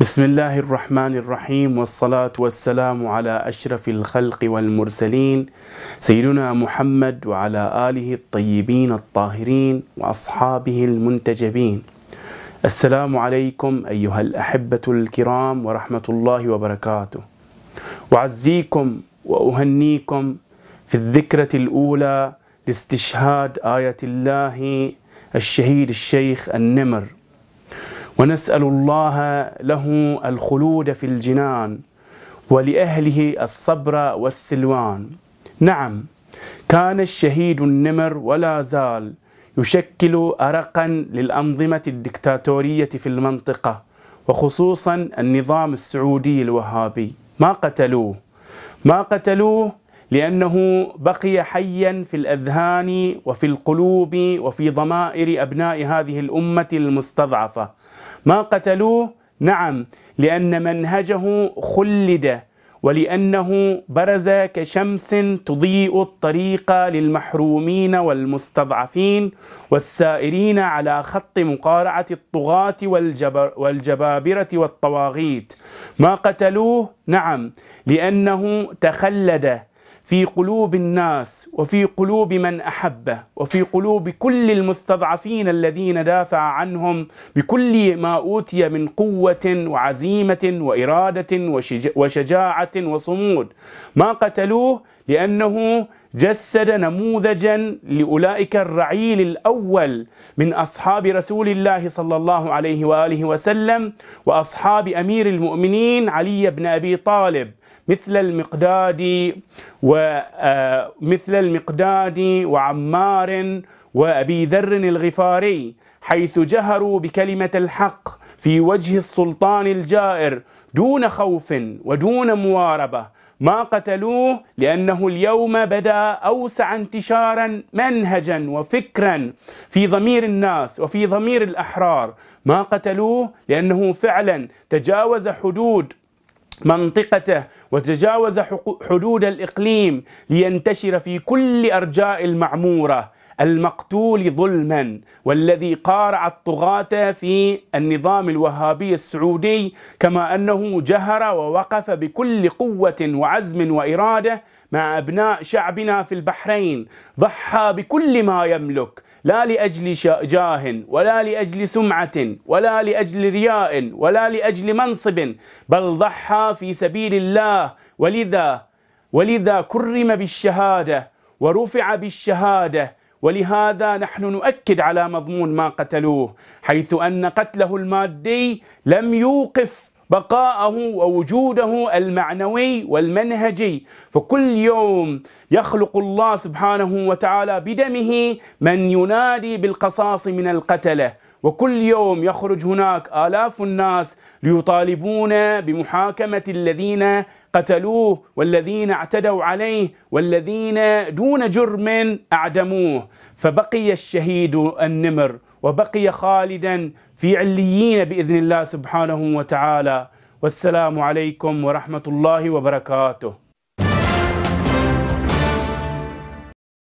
بسم الله الرحمن الرحيم والصلاة والسلام على أشرف الخلق والمرسلين سيدنا محمد وعلى آله الطيبين الطاهرين وأصحابه المنتجبين السلام عليكم أيها الأحبة الكرام ورحمة الله وبركاته وعزيكم وأهنيكم في الذكرة الأولى لاستشهاد آية الله الشهيد الشيخ النمر ونسأل الله له الخلود في الجنان ولأهله الصبر والسلوان نعم كان الشهيد النمر ولا زال يشكل أرقا للأنظمة الدكتاتورية في المنطقة وخصوصا النظام السعودي الوهابي ما قتلوه ما قتلوه لأنه بقي حيا في الأذهان وفي القلوب وفي ضمائر أبناء هذه الأمة المستضعفة ما قتلوه نعم لأن منهجه خلد ولأنه برز كشمس تضيء الطريق للمحرومين والمستضعفين والسائرين على خط مقارعة الطغاة والجبابرة والطواغيت ما قتلوه نعم لأنه تخلد في قلوب الناس وفي قلوب من احبه وفي قلوب كل المستضعفين الذين دافع عنهم بكل ما اوتي من قوه وعزيمه واراده وشجاعه وصمود ما قتلوه لانه جسد نموذجا لاولئك الرعيل الاول من اصحاب رسول الله صلى الله عليه واله وسلم واصحاب امير المؤمنين علي بن ابي طالب مثل المقداد ومثل آه، المقداد وعمار وأبي ذر الغفاري حيث جهروا بكلمة الحق في وجه السلطان الجائر دون خوف ودون مواربة ما قتلوه لأنه اليوم بدأ أوسع انتشارا منهجا وفكرا في ضمير الناس وفي ضمير الأحرار ما قتلوه لأنه فعلا تجاوز حدود منطقته وتجاوز حدود الإقليم لينتشر في كل أرجاء المعمورة المقتول ظلما والذي قارع الطغاة في النظام الوهابي السعودي كما أنه جهر ووقف بكل قوة وعزم وإرادة مع أبناء شعبنا في البحرين ضحى بكل ما يملك لا لأجل جاه ولا لأجل سمعة ولا لأجل رياء ولا لأجل منصب بل ضحى في سبيل الله ولذا ولذا كرم بالشهادة ورفع بالشهادة ولهذا نحن نؤكد على مضمون ما قتلوه حيث ان قتله المادي لم يوقف بقاءه ووجوده المعنوي والمنهجي فكل يوم يخلق الله سبحانه وتعالى بدمه من ينادي بالقصاص من القتله وكل يوم يخرج هناك آلاف الناس ليطالبون بمحاكمة الذين قتلوه والذين اعتدوا عليه والذين دون جرم أعدموه فبقي الشهيد النمر وبقي خالدا في عليين بإذن الله سبحانه وتعالى والسلام عليكم ورحمة الله وبركاته